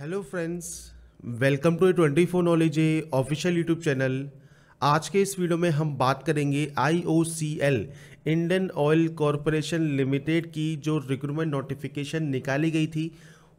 hello friends welcome to twenty four knowledge a official YouTube channel आज के इस वीडियो में हम बात करेंगे I Indian Oil Corporation Limited की जो रिक्रूटमेंट नोटिफिकेशन निकाली गई थी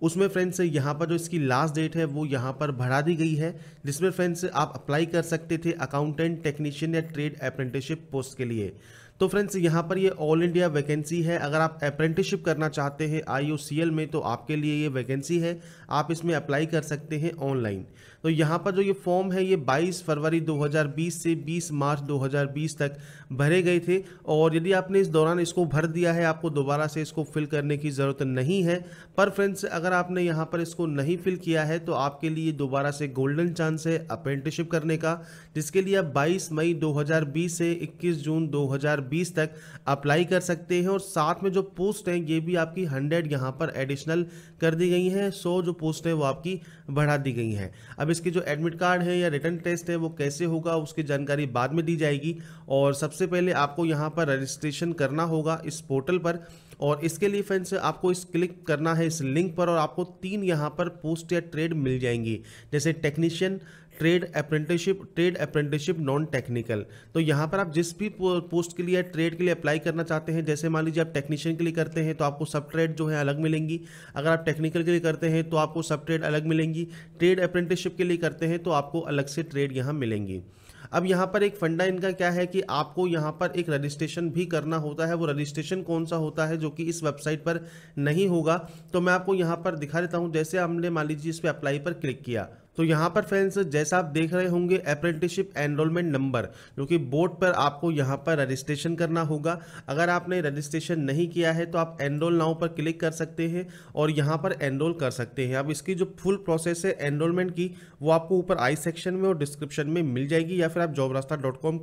उसमें फ्रेंड्स यहाँ पर जो इसकी लास्ट डेट है वो यहाँ पर बढ़ा दी गई है जिसमें फ्रेंड्स आप अप्लाई कर सकते थे अकाउंटेंट टेक्नीशियन या ट्रेड अप्रेंटिसशिप पोस्ट के लिए तो फ्रेंड्स यहाँ पर ये ऑल इंडिया वैकेंसी है अगर आप अप्रेंटिसशिप करना चाहते हैं आई में तो आपके लिए ये वैकेंसी है आप इसमें अप्लाई कर सकते हैं ऑनलाइन तो यहाँ पर जो ये फॉर्म है ये 22 फरवरी 2020 से 20 मार्च 2020 तक भरे गए थे और यदि आपने इस दौरान इसको भर दिया है आपको दोबारा से इसको फिल करने की ज़रूरत नहीं है पर फ्रेंड्स अगर आपने यहाँ पर इसको नहीं फिल किया है तो आपके लिए दोबारा से गोल्डन चांस है अप्रेंटिसशिप करने का जिसके लिए आप बाईस मई दो से इक्कीस जून दो तक अप्लाई कर सकते हैं और साथ में जो पोस्ट हैं ये भी आपकी हंड्रेड यहाँ पर एडिशनल कर दी गई हैं सौ जो पोस्ट हैं वो आपकी बढ़ा दी गई हैं अब इसके जो एडमिट कार्ड है या रिटर्न टेस्ट है वो कैसे होगा उसकी जानकारी बाद में दी जाएगी और सबसे पहले आपको यहाँ पर रजिस्ट्रेशन करना होगा इस पोर्टल पर और इसके लिए फ्रेंड्स आपको इस क्लिक करना है इस लिंक पर और आपको तीन यहाँ पर पोस्ट या ट्रेड मिल जाएंगी जैसे technician trade apprenticeship trade apprenticeship non technical तो यहाँ पर आप जिस भी पोस्ट के लिए ट्रेड के लिए अप्लाई करना चाहते हैं जैसे मान लीजिए आप टेक्नीशियन के लिए करते हैं तो आपको सब ट्रेड जो है अलग मिलेंगी अगर आप टेक्निकल के लिए करते हैं तो आपको सब ट्रेड अलग मिलेंगी ट्रेड अप्रेंटिसशिप के लिए करते हैं तो आपको अलग से ट्रेड यहाँ मिलेंगी अब यहाँ पर एक फंडा इनका क्या है कि आपको यहाँ पर एक रजिस्ट्रेशन भी करना होता है वो रजिस्ट्रेशन कौन सा होता है जो जो कि इस वेबसाइट पर नहीं होगा तो मैं आपको यहाँ पर दिखा देता हूँ जैसे हमने मान लीजिए इस पर अप्लाई पर क्लिक किया तो यहाँ पर फ्रेंड्स जैसा आप देख रहे होंगे अप्रेंटिसशिप एनरोलमेंट नंबर जो कि बोर्ड पर आपको यहाँ पर रजिस्ट्रेशन करना होगा अगर आपने रजिस्ट्रेशन नहीं किया है तो आप एनरोल नाउ पर क्लिक कर सकते हैं और यहाँ पर एनरोल कर सकते हैं अब इसकी जो फुल प्रोसेस है एनरोलमेंट की वो आपको ऊपर आई सेक्शन में और डिस्क्रिप्शन में मिल जाएगी या फिर आप जॉब रास्ता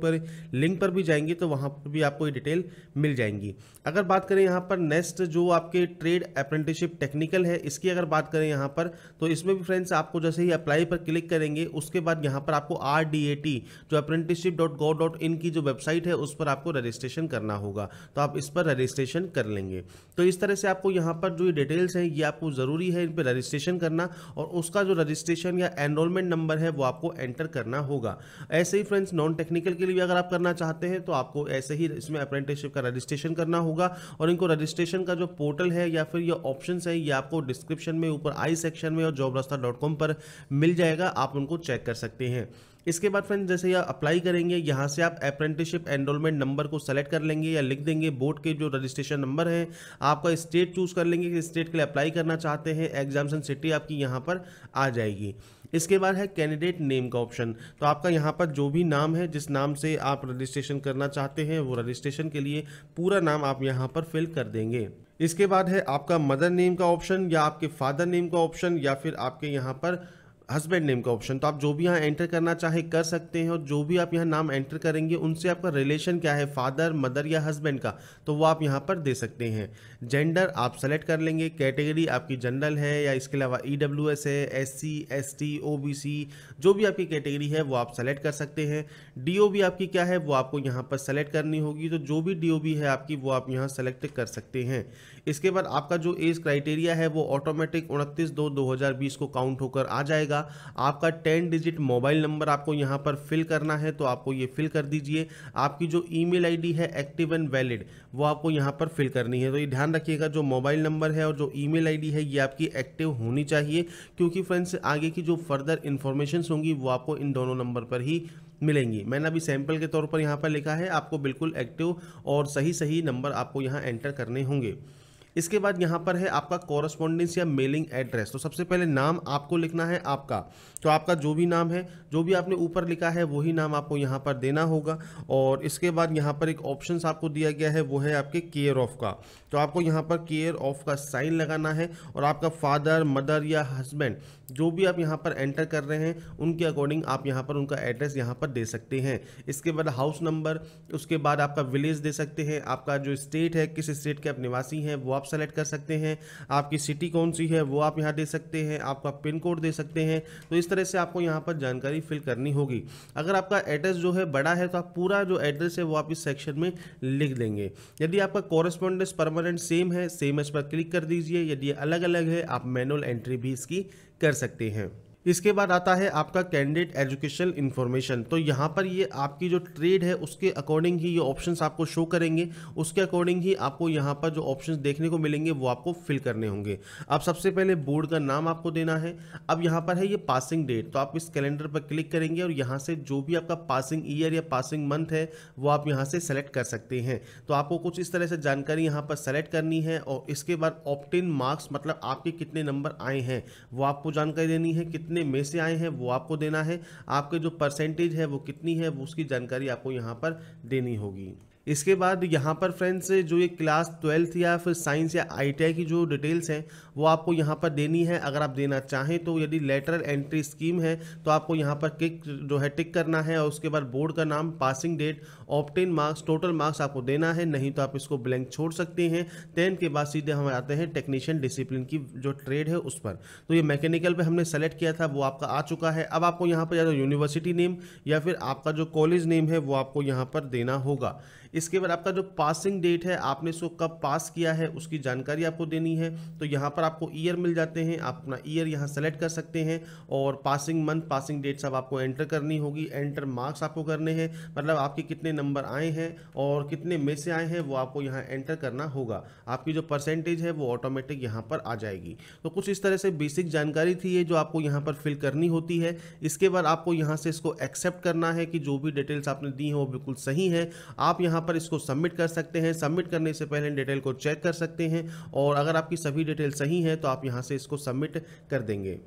पर लिंक पर भी जाएंगे तो वहाँ पर भी आपको ये डिटेल मिल जाएंगी अगर बात करें यहाँ पर नेक्स्ट जो आपके ट्रेड अप्रेंटिसशिप टेक्निकल है इसकी अगर बात करें यहाँ पर तो इसमें भी फ्रेंड्स आपको जैसे ही अप्लाई पर क्लिक करेंगे उसके बाद यहाँ पर आपको आर जो apprenticeship dot go dot in की जो वेबसाइट है उस पर आपको रजिस्ट्रेशन करना होगा तो आप इस पर रजिस्ट्रेशन कर लेंगे तो इस तरह से आपको यहाँ पर जो ये डिटेल्स हैं ये आपको ज़रूरी है इन पर रजिस्ट्रेशन करना और उसका जो रजिस्ट्रेशन या एनरोलमेंट नंबर है वो आपको एंटर करना होगा ऐसे ही फ्रेंड्स नॉन टेक्निकल के लिए अगर आप करना चाहते हैं तो आपको ऐसे ही इसमें अप्रेंटिसशिप का रजिस्ट्रेशन करना होगा होगा और इनको रजिस्ट्रेशन का जो पोर्टल है या फिर ये ऑप्शन है ये आपको डिस्क्रिप्शन में ऊपर आई सेक्शन में और जॉब पर मिल जाएगा आप उनको चेक कर सकते हैं इसके बाद फ्रेंड जैसे आप अप्लाई करेंगे यहाँ से आप अप्रेंटिसशिप एनरोलमेंट नंबर को सेलेक्ट कर लेंगे या लिख देंगे बोर्ड के जो रजिस्ट्रेशन नंबर है आपका स्टेट चूज़ कर लेंगे कि स्टेट के लिए अप्लाई करना चाहते हैं एग्जामेशन सिटी आपकी यहाँ पर आ जाएगी इसके बाद है कैंडिडेट नेम का ऑप्शन तो आपका यहाँ पर जो भी नाम है जिस नाम से आप रजिस्ट्रेशन करना चाहते हैं वो रजिस्ट्रेशन के लिए पूरा नाम आप यहाँ पर फिल कर देंगे इसके बाद है आपका मदर नेम का ऑप्शन या आपके फादर नेम का ऑप्शन या फिर आपके यहाँ पर हस्बैंड नेम का ऑप्शन तो आप जो भी यहाँ एंटर करना चाहे कर सकते हैं और जो भी आप यहाँ नाम एंटर करेंगे उनसे आपका रिलेशन क्या है फादर मदर या हस्बैंड का तो वो आप यहाँ पर दे सकते हैं जेंडर आप सेलेक्ट कर लेंगे कैटेगरी आपकी जनरल है या इसके अलावा ई डब्ल्यू एस है S C S T O B C जो भी आपकी कैटेगरी है वो आप सेलेक्ट कर सकते हैं डी ओ बी आपकी क्या है वो आपको यहाँ पर सेलेक्ट करनी होगी तो जो भी डी ओ बी है आपकी वो आप यहाँ सेलेक्ट कर सकते हैं इसके बाद आपका जो एज क्राइटेरिया है वो ऑटोमेटिक उनतीस दो दो हज़ार बीस को काउंट होकर आ जाएगा आपका टेन डिजिट मोबाइल नंबर आपको यहाँ पर फिल करना है तो आपको ये फिल कर दीजिए आपकी जो आई डी है एक्टिव एंड वैलिड वो आपको यहाँ पर फिल करनी है तो ये ध्यान रखिएगा जो मोबाइल नंबर है और जो ईमेल आईडी है ये आपकी एक्टिव होनी चाहिए क्योंकि फ्रेंड्स आगे की जो फर्दर इन्फॉर्मेशन होंगी वो आपको इन दोनों नंबर पर ही मिलेंगी मैंने अभी सैंपल के तौर पर यहाँ पर लिखा है आपको बिल्कुल एक्टिव और सही सही नंबर आपको यहाँ एंटर करने होंगे इसके बाद यहाँ पर है आपका कॉरस्पॉन्डेंस या मेलिंग एड्रेस तो सबसे पहले नाम आपको लिखना है आपका तो आपका जो भी नाम है जो भी आपने ऊपर लिखा है वही नाम आपको यहाँ पर देना होगा और इसके बाद यहाँ पर एक ऑप्शन आपको दिया गया है वो है आपके केयर ऑफ का तो आपको यहाँ पर केयर ऑफ का साइन लगाना है और आपका फादर मदर या हस्बैंड जो भी आप यहाँ पर एंटर कर रहे हैं उनके अकॉर्डिंग आप यहाँ पर उनका एड्रेस यहाँ पर दे सकते हैं इसके बाद हाउस नंबर उसके बाद आपका विलेज दे सकते हैं आपका जो स्टेट है किस स्टेट के आप निवासी हैं वो आप आप सेलेक्ट कर सकते हैं आपकी सिटी कौन सी है वो आप यहाँ दे सकते हैं आपका पिन कोड दे सकते हैं तो इस तरह से आपको यहाँ पर जानकारी फिल करनी होगी अगर आपका एड्रेस जो है बड़ा है तो आप पूरा जो एड्रेस है वो आप इस सेक्शन में लिख देंगे यदि आपका कॉरेस्पॉन्डेंस परमानेंट सेम है सेम इस पर क्लिक कर दीजिए यदि अलग अलग है आप मैनुअल एंट्री भी इसकी कर सकते हैं इसके बाद आता है आपका कैंडिडेट एजुकेशन इन्फॉर्मेशन तो यहाँ पर ये आपकी जो ट्रेड है उसके अकॉर्डिंग ही ये ऑप्शंस आपको शो करेंगे उसके अकॉर्डिंग ही आपको यहाँ पर जो ऑप्शंस देखने को मिलेंगे वो आपको फिल करने होंगे अब सबसे पहले बोर्ड का नाम आपको देना है अब यहाँ पर है ये पासिंग डेट तो आप इस कैलेंडर पर क्लिक करेंगे और यहाँ से जो भी आपका पासिंग ईयर या पासिंग मंथ है वो आप यहाँ से सेलेक्ट कर सकते हैं तो आपको कुछ इस तरह से जानकारी यहाँ पर सेलेक्ट करनी है और इसके बाद ऑप्टिन मार्क्स मतलब आपके कितने नंबर आए हैं वो आपको जानकारी देनी है कितने कितने में से आए हैं वो आपको देना है आपके जो परसेंटेज है वो कितनी है वो उसकी जानकारी आपको यहाँ पर देनी होगी इसके बाद यहाँ पर फ्रेंड्स जो ये क्लास ट्वेल्थ या फिर साइंस या आईटीआई की जो डिटेल्स हैं वो आपको यहाँ पर देनी है अगर आप देना चाहें तो यदि लेटरल एंट्री स्कीम है तो आपको यहाँ पर किक जो है टिक करना है और उसके बाद बोर्ड का नाम passing date obtain marks total marks आपको देना है नहीं तो आप इसको ब्लैंक छोड़ सकते हैं टेन के बाद सीधे हम आते हैं टेक्नीशियन डिसिप्लिन की जो ट्रेड है उस पर तो ये मैकेनिकल पर हमने सेलेक्ट किया था वो आपका आ चुका है अब आपको यहाँ पर या तो यूनिवर्सिटी नेम या फिर आपका जो कॉलेज नेम है वो आपको यहाँ पर देना होगा इसके बाद आपका जो पासिंग डेट है आपने इसको कब पास किया है उसकी जानकारी आपको देनी है तो यहाँ पर आपको ईयर मिल जाते हैं आप अपना ईयर यहाँ सेलेक्ट कर सकते हैं और पासिंग मंथ पासिंग डेट सब आपको एंटर करनी होगी एंटर मार्क्स आपको करने हैं मतलब आपके कितने नंबर आए हैं और कितने में से आए हैं वो आपको यहाँ एंटर करना होगा आपकी जो परसेंटेज है वो ऑटोमेटिक यहाँ पर आ जाएगी तो कुछ इस तरह से बेसिक जानकारी थी ये जो आपको यहाँ पर फिल करनी होती है इसके बाद आपको यहाँ से इसको एक्सेप्ट करना है कि जो भी डिटेल्स आपने दी हैं वो बिल्कुल सही है आप यहाँ पर इसको सबमिट कर सकते हैं सबमिट करने से पहले डिटेल को चेक कर सकते हैं और अगर आपकी सभी डिटेल सही है तो आप यहाँ से इसको सबमिट कर देंगे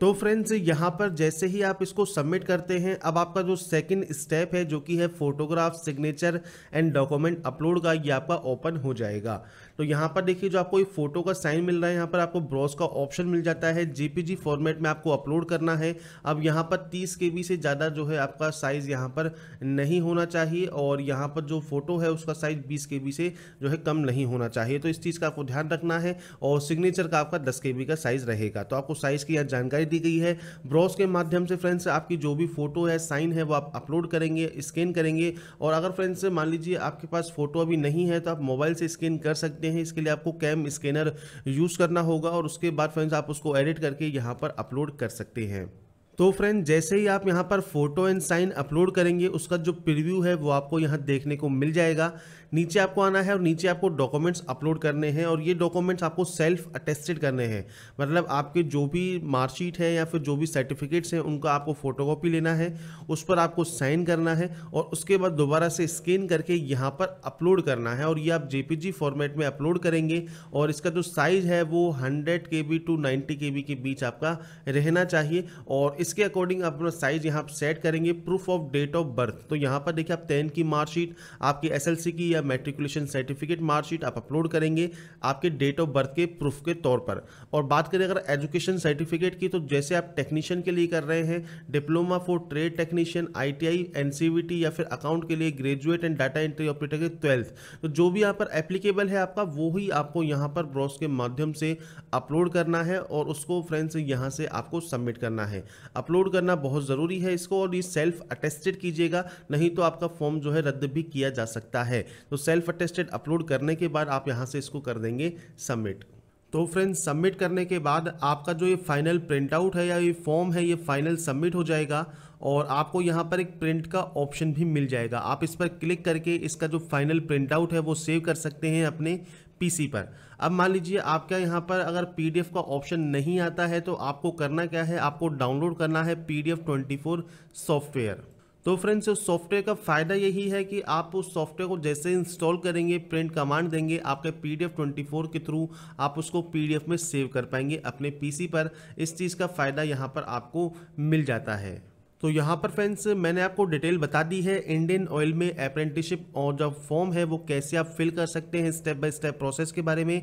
तो फ्रेंड्स यहाँ पर जैसे ही आप इसको सबमिट करते हैं अब आपका जो सेकंड स्टेप है जो कि है photograph signature and document upload का ये आपका ओपन हो जाएगा तो यहाँ पर देखिए जो आपको ये फोटो का साइन मिल रहा है यहाँ पर आपको ब्रॉस का ऑप्शन मिल जाता है जेपीजी फॉर्मेट में आपको अपलोड करना है अब यहाँ पर तीस के से ज़्यादा जो है आपका साइज़ यहाँ पर नहीं होना चाहिए और यहाँ पर जो फोटो है उसका साइज़ बीस के से जो है कम नहीं होना चाहिए तो इस चीज़ का आपको ध्यान रखना है और सिग्नेचर का आपका दस के का साइज़ रहेगा तो आपको साइज़ की यहाँ जानकारी दी गई है ब्रॉस के माध्यम से फ्रेंड्स आपकी जो भी फोटो है साइन है वो आप अपलोड करेंगे स्कैन करेंगे और अगर फ्रेंड्स मान लीजिए आपके पास फोटो अभी नहीं है तो आप मोबाइल से स्कैन कर सकते हैं इसके लिए आपको कैम स्कैनर यूज़ करना होगा और उसके बाद फ्रेंड्स आप उसको एडिट करके यहाँ पर अपलोड कर सकते हैं तो फ्रेंड जैसे ही आप यहाँ पर फोटो एंड साइन अपलोड करेंगे उसका जो प्रीव्यू है वो आपको यहाँ देखने को मिल जाएगा नीचे आपको आना है और नीचे आपको डॉक्यूमेंट्स अपलोड करने हैं और ये डॉक्यूमेंट्स आपको सेल्फ अटेस्टेड करने हैं मतलब आपके जो भी मार्कशीट है या फिर जो भी सर्टिफिकेट्स हैं उनका आपको फोटोकॉपी लेना है उस पर आपको साइन करना है और उसके बाद दोबारा से स्कैन करके यहाँ पर अपलोड करना है और ये आप जे फॉर्मेट में अपलोड करेंगे और इसका जो साइज़ है वो हंड्रेड के टू नाइन्टी के के बीच आपका रहना चाहिए और इस इसके अकॉर्डिंग आप अपना साइज यहाँ सेट करेंगे proof of date of birth तो यहाँ पर देखिए आप टेन की मार्कशीट आपकी एसएलसी की या मेट्रिकुलेशन सर्टिफिकेट मार्कशीट आप अपलोड करेंगे आपके डेट ऑफ बर्थ के प्रूफ के तौर पर और बात करें अगर एजुकेशन सर्टिफिकेट की तो जैसे आप टेक्नीशियन के लिए कर रहे हैं diploma for trade technician I NCVT या फिर अकाउंट के लिए graduate and data entry operator के ट्वेल्थ तो जो भी यहाँ पर एप्लीकेबल है आपका वो ही आपको यहाँ पर ब्रॉस के माध्यम से अपलोड करना है और उसको फ्रेंड्स यहाँ से आपको सबमिट करना है अपलोड करना बहुत ज़रूरी है इसको और ये सेल्फ अटेस्टेड कीजिएगा नहीं तो आपका फॉर्म जो है रद्द भी किया जा सकता है तो सेल्फ अटेस्टेड अपलोड करने के बाद आप यहाँ से इसको कर देंगे सबमिट तो फ्रेंड्स सबमिट करने के बाद आपका जो ये फाइनल प्रिंट आउट है या ये फॉर्म है ये फाइनल सबमिट हो जाएगा और आपको यहाँ पर एक प्रिंट का ऑप्शन भी मिल जाएगा आप इस पर क्लिक करके इसका जो फाइनल प्रिंट आउट है वो सेव कर सकते हैं अपने पीसी पर अब मान लीजिए आपका यहाँ पर अगर पीडीएफ का ऑप्शन नहीं आता है तो आपको करना क्या है आपको डाउनलोड करना है पीडीएफ 24 सॉफ्टवेयर तो फ्रेंड्स उस सॉफ्टवेयर का फ़ायदा यही है कि आप उस सॉफ्टवेयर को जैसे इंस्टॉल करेंगे प्रिंट कमांड देंगे आपके P D F twenty four के थ्रू आप उसको पी डी एफ में सेव कर पाएंगे अपने पी सी पर इस चीज़ का फ़ायदा यहाँ पर आपको मिल जाता है तो यहाँ पर फ्रेंड्स मैंने आपको डिटेल बता दी है इंडियन ऑयल में अप्रेंटिसशिप और जो फॉर्म है वो कैसे आप फिल कर सकते हैं स्टेप बाय स्टेप प्रोसेस के बारे में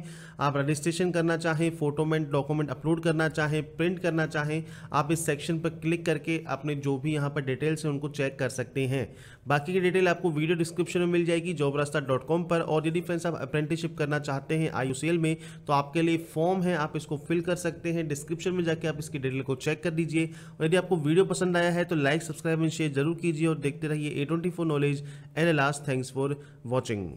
आप रजिस्ट्रेशन करना चाहें फोटोमेंट डॉक्यूमेंट अपलोड करना चाहें प्रिंट करना चाहें आप इस सेक्शन पर क्लिक करके अपने जो भी यहाँ पर डिटेल्स हैं उनको चेक कर सकते हैं बाकी की डिटेल आपको वीडियो डिस्क्रिप्शन में मिल जाएगी जॉब पर और यदि फ्रेंड्स आप अप्रेंटिसशिप करना चाहते हैं आई में तो आपके लिए फॉर्म है आप इसको फिल कर सकते हैं डिस्क्रिप्शन में जाके आप इसकी डिटेल को चेक कर दीजिए और यदि आपको वीडियो पसंद आया है तो लाइक सब्सक्राइब एंड शेयर जरूर कीजिए और देखते रहिए A twenty four knowledge and last thanks for watching